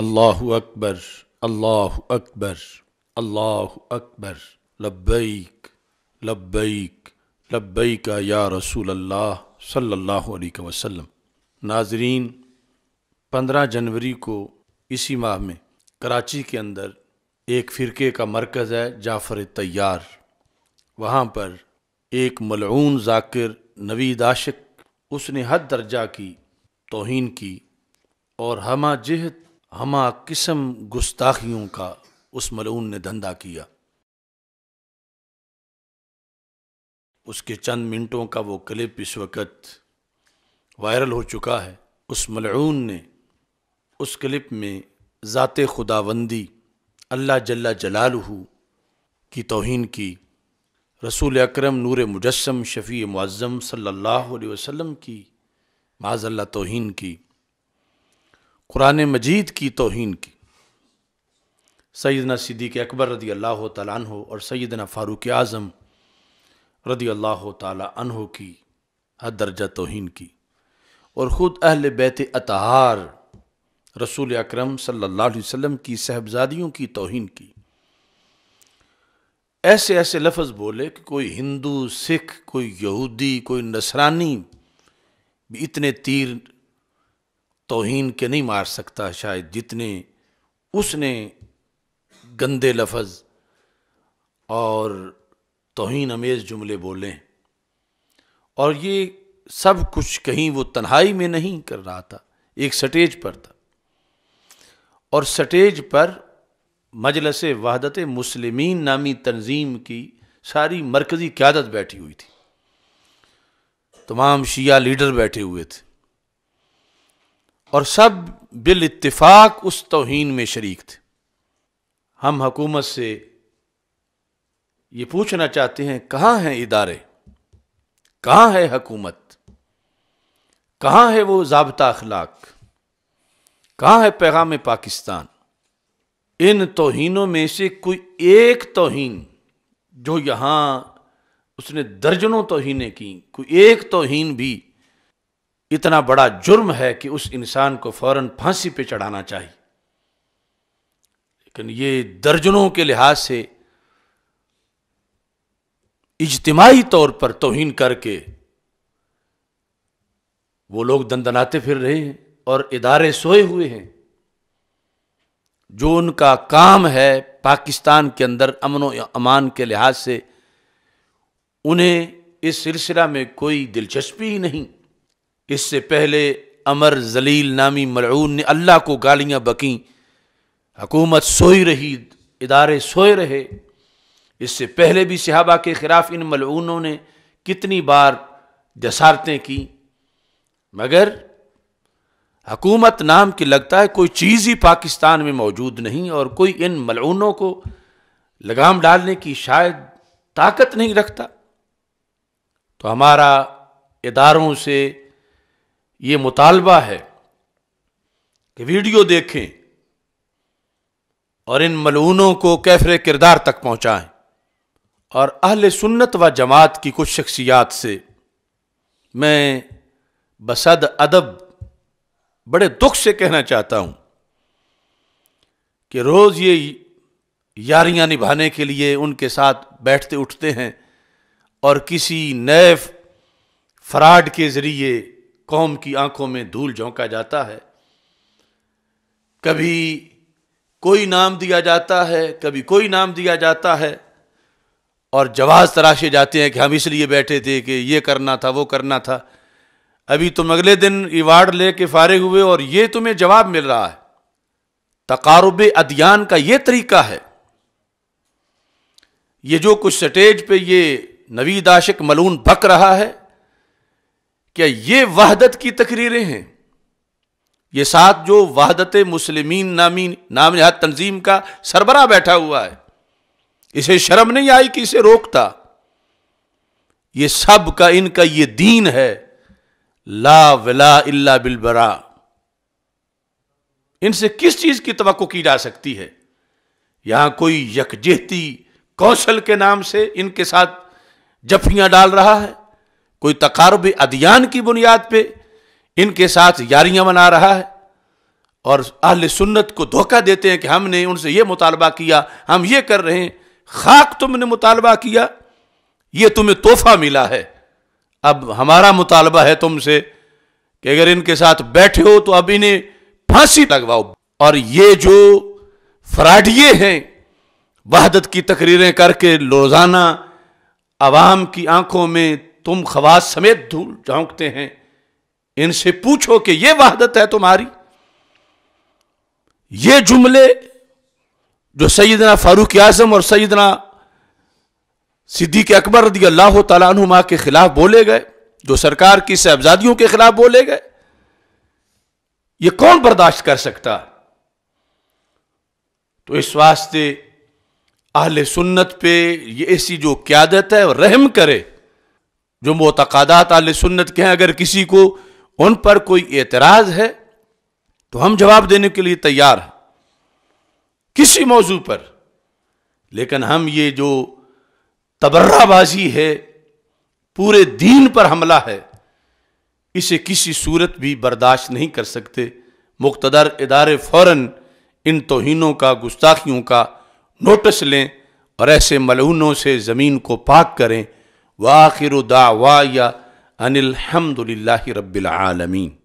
अल्लाह अकबर अल्लाह अकबर अल्लाह अकबर लब्बैक लब्बैक लब्बैक या रसूल अल्लाह सल्लल्लाहु अलैहि वसल्लम नाजरीन पंद्रह जनवरी को इसी माह में कराची के अंदर एक फ़िरके का मरकज़ है जाफ़र तैयार वहाँ पर एक मलून जाकिर नवीद आशिक उसने हद दर्जा की तोहन की और हमा जहत हमा किस्म गुस्ताखियों का उस मलून ने धंधा किया उसके चंद मिनटों का वो क्लिप इस वक्त वायरल हो चुका है उस मलून ने उस क्लिप में ज़ात खुदाबंदी अल्लाह जल्ला जलालहू की तोहन की रसूल अकरम नूर मुजस्म शफ़ी मुआज़म सल्लल्लाहु अलैहि वसल्लम की माज़ल्ला तोहन की कुरान मजीद की तोहन की सैदना सिद्दीक अकबर रदी अल्लाह तहो और सैदना फ़ारूक आज़म रदी अल्लाह तहो की हद दर्जा तोहन की और ख़ुद अहल बैत अतहार रसूल अक्रम सल्लाम की साहबजादियों की तोहन की ऐसे ऐसे लफ्ज़ बोले कि कोई हिंदू सिख कोई यहूदी कोई नसरानी भी इतने तीर तोहन के नहीं मार सकता शायद जितने उसने गंदे लफज और तोहन अमेज़ जुमले बोले और ये सब कुछ कहीं वो तन्हाई में नहीं कर रहा था एक स्टेज पर था और स्टेज पर मजलस वहादत मुसलमीन नामी तंजीम की सारी मरकज़ी क्यादत बैठी हुई थी तमाम शिया लीडर बैठे हुए थे और सब बिल इतफाक उस तोहन में शरीक थे हम हकूमत से ये पूछना चाहते हैं कहाँ हैं इदारे कहाँ है हकूमत कहाँ है वो जबता अखलाक कहाँ है पैगाम पाकिस्तान इन तोहनों में से कोई एक तोहन जो यहाँ उसने दर्जनों तोहने की कोई एक तोहन भी इतना बड़ा जुर्म है कि उस इंसान को फौरन फांसी पे चढ़ाना चाहिए लेकिन ये दर्जनों के लिहाज से इज्तिमाही तौर पर तोहन करके वो लोग दंदनाते फिर रहे हैं और इदारे सोए हुए हैं जो उनका काम है पाकिस्तान के अंदर अमन अमान के लिहाज से उन्हें इस सिलसिला में कोई दिलचस्पी ही नहीं इससे पहले अमर जलील नामी मलून ने अल्लाह को गालियाँ बकी हकूमत सोई रही इदारे सोए रहे इससे पहले भी सिहाबा के ख़िलाफ़ इन मलूनों ने कितनी बार जसारतें की मगर हकूमत नाम के लगता है कोई चीज़ ही पाकिस्तान में मौजूद नहीं और कोई इन मलूनों को लगाम डालने की शायद ताकत नहीं रखता तो हमारा इदारों से ये मुतालबा है कि वीडियो देखें और इन मलूनों को कैफरे किरदार तक पहुंचाएं और अहल सुन्नत व जमात की कुछ शख्सियात से मैं बसद अदब बड़े दुख से कहना चाहता हूं कि रोज़ ये यारियां निभाने के लिए उनके साथ बैठते उठते हैं और किसी नए फ्राड के ज़रिए कौम की आंखों में धूल झोंका जाता है कभी कोई नाम दिया जाता है कभी कोई नाम दिया जाता है और जवाब तराशे जाते हैं कि हम इसलिए बैठे थे कि ये करना था वो करना था अभी तुम अगले दिन रिवार्ड ले के फारिग हुए और ये तुम्हें जवाब मिल रहा है तकारुब अध्ययन का ये तरीका है ये जो कुछ स्टेज पे ये नवीदाशक मलून भक रहा है क्या ये वहदत की तकरीरें हैं ये साथ जो वहदत मुस्लिम नामी नाम तंजीम का सरबरा बैठा हुआ है इसे शर्म नहीं आई कि इसे रोकता ये सब का इनका ये दीन है ला वला इल्ला बिलबरा इनसे किस चीज की तो की जा सकती है यहां कोई यकजहती कौशल के नाम से इनके साथ जफियां डाल रहा है कोई तकारब अदियान की बुनियाद पर इनके साथ यारियां मना रहा है और अहल सुन्नत को धोखा देते हैं कि हमने उनसे ये मुतालबा किया हम ये कर रहे हैं खाक तुमने मुतालबा किया ये तुम्हें तोहफा मिला है अब हमारा मुतालबा है तुमसे कि अगर इनके साथ बैठे हो तो अब इन्हें फांसी लगवाओ और ये जो फ्राडिये हैं वहादत की तकरीरें करके रोज़ाना आवाम की आंखों में तुम खवास समेत धूल झोंकते हैं इनसे पूछो कि यह वहादत है तुम्हारी ये जुमले जो सईदना फारूक आजम और सईदना सिद्दीक अकबर रदी अल्लाह तला के खिलाफ बोले गए जो सरकार की साहबजादियों के खिलाफ बोले गए ये कौन बर्दाश्त कर सकता तो इस वास्ते अहल सुन्नत पे ये ऐसी जो क्यादत है रहम करे जो मतकादात आल सुन्नत के हैं अगर किसी को उन पर कोई एतराज़ है तो हम जवाब देने के लिए तैयार हैं किसी मौजू पर लेकिन हम ये जो तबर्राबाजी है पूरे दीन पर हमला है इसे किसी सूरत भी बर्दाश्त नहीं कर सकते मुख्तर इदारे फ़ौर इन तोहनों का गुस्ताखियों का नोटिस लें और ऐसे मलहूनों से ज़मीन को पाक करें واخر دعوايا ان الحمد لله رب العالمين